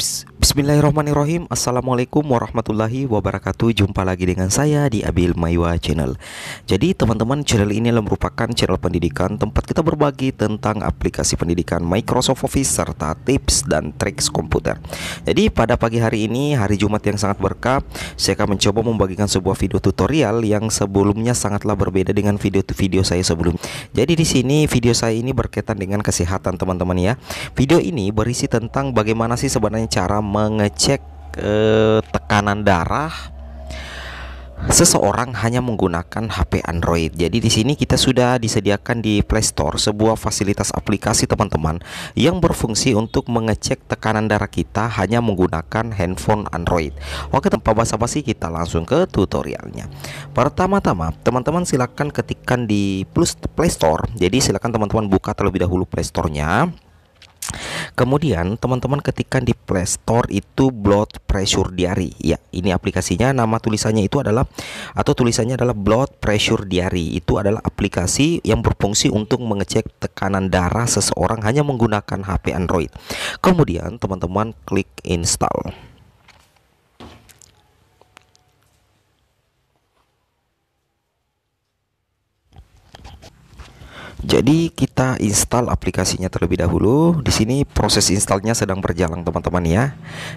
apps Bismillahirrahmanirrahim Assalamualaikum warahmatullahi wabarakatuh Jumpa lagi dengan saya di Abil Maywa Channel Jadi teman-teman channel ini adalah merupakan channel pendidikan Tempat kita berbagi tentang aplikasi pendidikan Microsoft Office Serta tips dan triks komputer Jadi pada pagi hari ini hari Jumat yang sangat berkah Saya akan mencoba membagikan sebuah video tutorial Yang sebelumnya sangatlah berbeda dengan video-video saya sebelum Jadi di sini video saya ini berkaitan dengan kesehatan teman-teman ya Video ini berisi tentang bagaimana sih sebenarnya cara cara mengecek eh, tekanan darah seseorang hanya menggunakan HP Android. Jadi di sini kita sudah disediakan di Play Store sebuah fasilitas aplikasi teman-teman yang berfungsi untuk mengecek tekanan darah kita hanya menggunakan handphone Android. Oke, tanpa basa-basi kita langsung ke tutorialnya. Pertama-tama, teman-teman silakan ketikkan di Plus Play Store. Jadi silakan teman-teman buka terlebih dahulu Play Store-nya. Kemudian teman-teman ketikkan di Play Store itu blood pressure diary. Ya, ini aplikasinya nama tulisannya itu adalah atau tulisannya adalah blood pressure diary. Itu adalah aplikasi yang berfungsi untuk mengecek tekanan darah seseorang hanya menggunakan HP Android. Kemudian teman-teman klik install. Jadi kita install aplikasinya terlebih dahulu. Di sini proses installnya sedang berjalan teman-teman ya.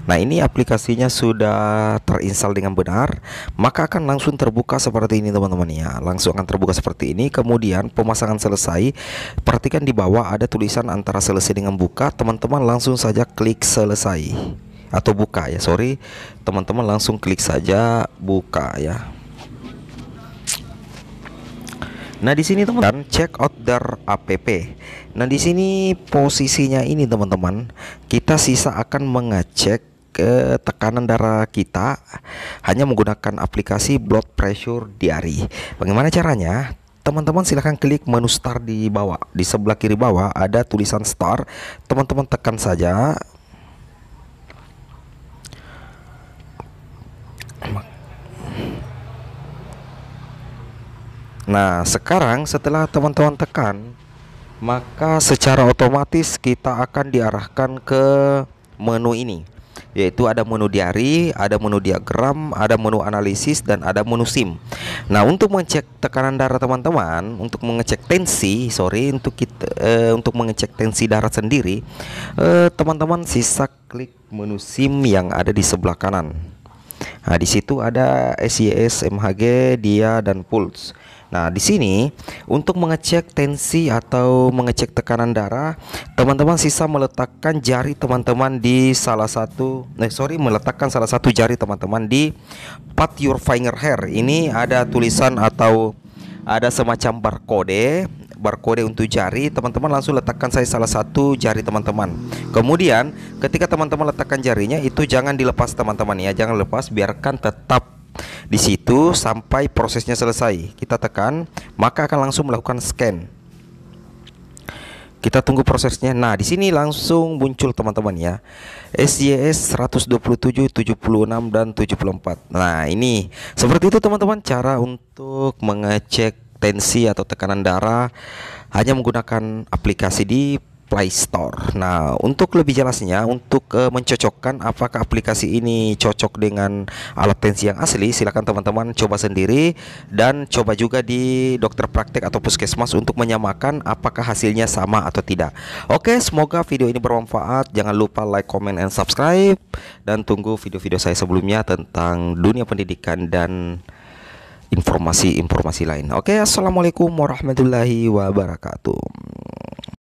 Nah ini aplikasinya sudah terinstall dengan benar, maka akan langsung terbuka seperti ini teman-teman ya. Langsung akan terbuka seperti ini. Kemudian pemasangan selesai. Perhatikan di bawah ada tulisan antara selesai dengan buka. Teman-teman langsung saja klik selesai atau buka ya. Sorry, teman-teman langsung klik saja buka ya. Nah, di sini teman-teman check out dar app. Nah, di sini posisinya ini teman-teman, kita sisa akan mengecek ke tekanan darah kita hanya menggunakan aplikasi blood pressure diary. Bagaimana caranya? Teman-teman silahkan klik menu start di bawah Di sebelah kiri bawah ada tulisan start Teman-teman tekan saja Nah, sekarang setelah teman-teman tekan, maka secara otomatis kita akan diarahkan ke menu ini. Yaitu ada menu diari, ada menu diagram, ada menu analisis dan ada menu SIM. Nah, untuk mengecek tekanan darah teman-teman, untuk mengecek tensi, sorry, untuk kita eh, untuk mengecek tensi darah sendiri, eh, teman-teman sisa klik menu SIM yang ada di sebelah kanan. Nah, di situ ada SIS, MHG, dia dan pulse. Nah, di sini untuk mengecek tensi atau mengecek tekanan darah, teman-teman sisa meletakkan jari teman-teman di salah satu eh sorry, meletakkan salah satu jari teman-teman di part your finger hair. Ini ada tulisan atau ada semacam barcode barcode untuk jari, teman-teman langsung letakkan saya salah satu jari teman-teman. Kemudian ketika teman-teman letakkan jarinya itu jangan dilepas teman-teman ya, jangan lepas, biarkan tetap di situ sampai prosesnya selesai. Kita tekan, maka akan langsung melakukan scan. Kita tunggu prosesnya. Nah, di sini langsung muncul teman-teman ya. SJS 127, 76 dan 74. Nah, ini seperti itu teman-teman cara untuk mengecek tensi atau tekanan darah hanya menggunakan aplikasi di Play Store. Nah, untuk lebih jelasnya, untuk uh, mencocokkan apakah aplikasi ini cocok dengan alat tensi yang asli, silakan teman-teman coba sendiri dan coba juga di dokter praktek atau puskesmas untuk menyamakan apakah hasilnya sama atau tidak. Oke, semoga video ini bermanfaat. Jangan lupa like, comment, and subscribe dan tunggu video-video saya sebelumnya tentang dunia pendidikan dan informasi-informasi lain. Oke, assalamualaikum warahmatullahi wabarakatuh.